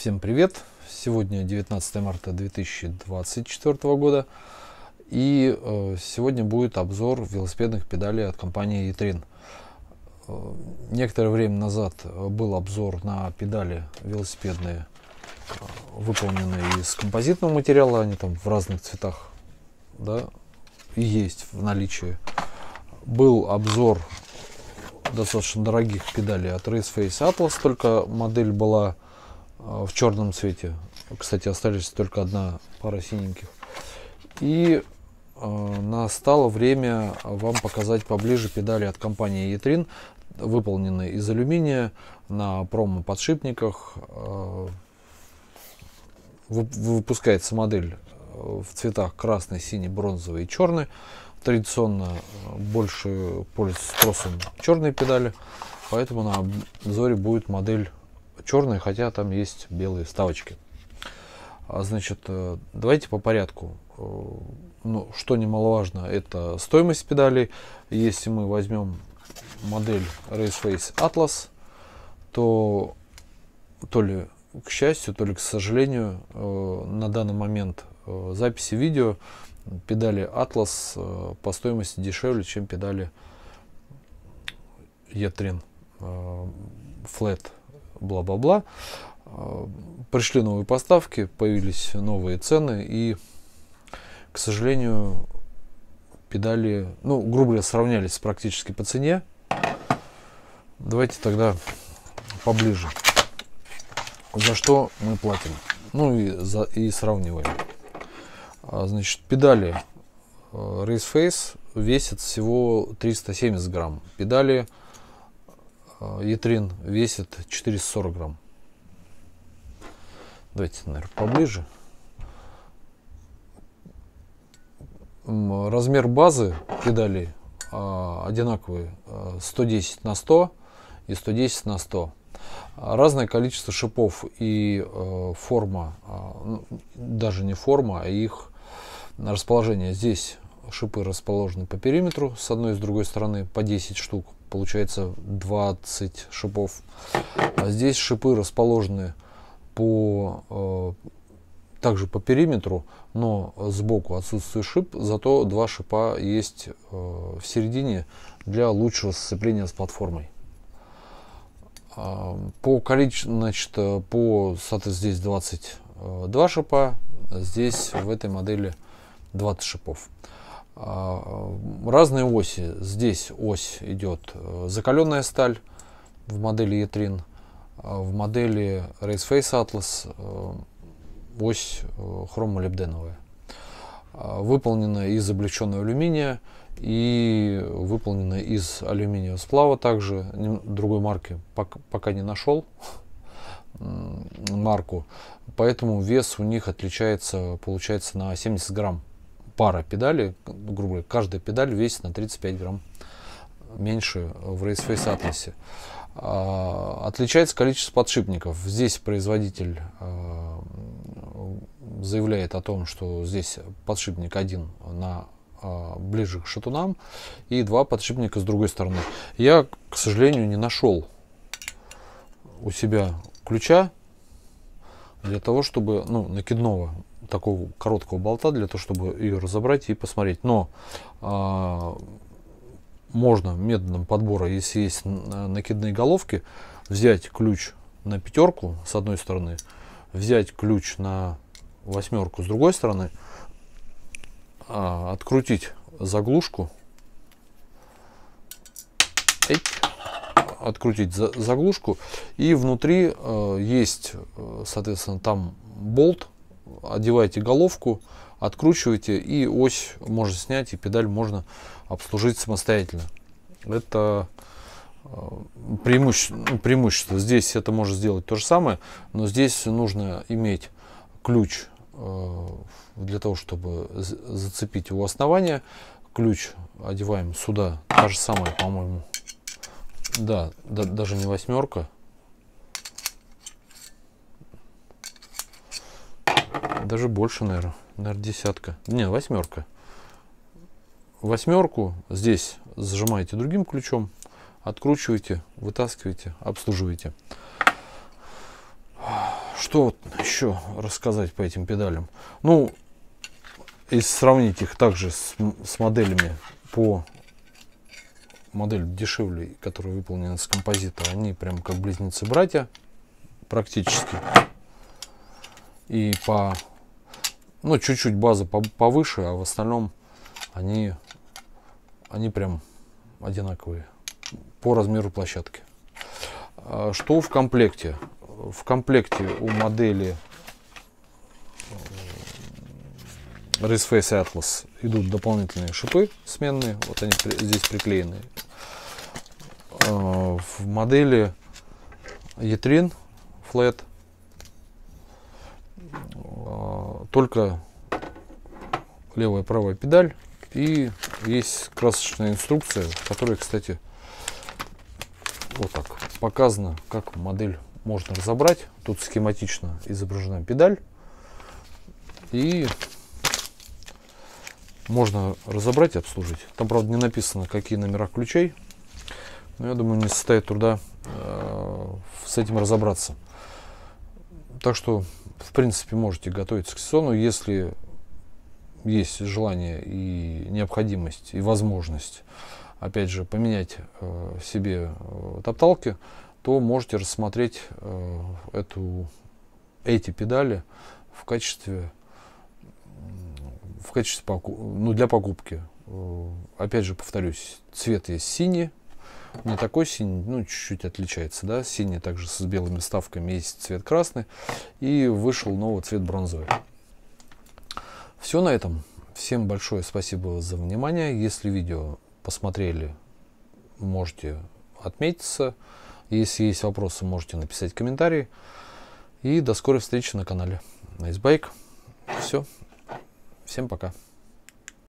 Всем привет! Сегодня 19 марта 2024 года и э, сегодня будет обзор велосипедных педалей от компании e Э, некоторое время назад был обзор на педали велосипедные, э, выполненные из композитного материала, они там в разных цветах да, и есть в наличии. Был обзор достаточно дорогих педалей от Race Face Atlas, только модель была а, в черном цвете. Кстати, остались только одна пара синеньких. И а, настало время вам показать поближе педали от компании Етрин, выполненные из алюминия на промо-подшипниках. А, выпускается модель э, в цветах красный, синий, бронзовый и черный. Традиционно э, больше пользуются спросом черные педали, поэтому на обзоре будет модель черные, хотя там есть белые вставочки. А, значит, э, давайте по порядку. Э, ну, что немаловажно, это стоимость педалей. Если мы возьмем модель Raceface Atlas, то то ли к счастью, то ли к сожалению, э, на данный момент записи видео педали Atlas по стоимости дешевле, чем педали E-Train Flat бла-бла-бла. Э, пришли новые поставки, появились новые цены, и, к сожалению, педали, ну, грубо говоря, сравнялись практически по цене. Давайте тогда поближе. За что мы платим? Ну и, за, и сравниваем. А, значит, педали э, Race Face весят всего 370 грамм. Педали Ятрин э, весит 440 грамм. Давайте, наверное, поближе. Размер базы педалей э, одинаковые э, 110 на 100 и 110 на 100 разное количество шипов и форма, ну, даже не форма, а их расположение. Здесь шипы расположены по периметру, с одной и с другой стороны по 10 штук получается 20 шипов. А здесь шипы расположены по э, также по периметру, но сбоку отсутствует шип, зато два шипа есть э, в середине для лучшего сцепления с платформой. А, по количеству, значит, э, по, соответственно, здесь 22 шипа, здесь в этой модели 20 шипов. А, разные оси. Здесь ось идет э, закаленная сталь в модели Етрин, а в модели Race Face Atlas э, ось э, хромолибденовая. А, выполнена из облегченного алюминия и выполнена из алюминиевого сплава также. Другой марки пока не нашел марку, поэтому вес у них отличается, получается, на 70 грамм пара педалей, грубо говоря, каждая педаль весит на 35 грамм меньше в Raceface Atlas. А, отличается количество подшипников. Здесь производитель а, заявляет о том, что здесь подшипник один на а, ближе к шатунам и два подшипника с другой стороны. Я, к сожалению, не нашел у себя ключа для того, чтобы, ну, накидного такого короткого болта для того, чтобы ее разобрать и посмотреть. Но э, можно методом подбора, если есть э, накидные головки, взять ключ на пятерку с одной стороны, взять ключ на восьмерку с другой стороны, э, открутить заглушку, эть, открутить заглушку и внутри э, есть э, соответственно там болт одеваете головку, откручиваете и ось можно снять и педаль можно обслужить самостоятельно. Это э, преимуще... Ну, преимущество. Здесь это можно сделать то же самое, но здесь нужно иметь ключ э, для того, чтобы зацепить его основание. Ключ одеваем сюда, та же самая, по-моему. Да, да, даже не восьмерка. даже больше, наверное, наверное, десятка, не, восьмерка. Восьмерку здесь зажимаете другим ключом, откручиваете, вытаскиваете, обслуживаете. Что еще рассказать по этим педалям? Ну, и сравнить их также с, с моделями по модель дешевле, которая выполнена с композита, они прям как близнецы-братья практически. И по ну, чуть-чуть база повыше, а в остальном они, они прям одинаковые по размеру площадки. А что в комплекте? В комплекте у модели э, Face Atlas идут дополнительные шипы сменные. Вот они здесь приклеены. А в модели Etrin Flat только левая и правая педаль. И есть красочная инструкция, которая, кстати, вот так показана, как модель можно разобрать. Тут схематично изображена педаль. И можно разобрать и обслужить. Там, правда, не написано, какие номера ключей. Но я думаю, не составит труда э, с этим разобраться. Так что в принципе, можете готовиться к сезону, если есть желание и необходимость и возможность, опять же, поменять э, себе э, топталки, то можете рассмотреть э, эту, эти педали в качестве, в качестве ну, для покупки. Э, опять же, повторюсь, цвет есть синий, не такой синий, ну чуть-чуть отличается, да, синий также с белыми ставками есть цвет красный, и вышел новый цвет бронзовый. Все на этом. Всем большое спасибо за внимание. Если видео посмотрели, можете отметиться. Если есть вопросы, можете написать комментарии И до скорой встречи на канале. Найсбайк. Все. Всем пока.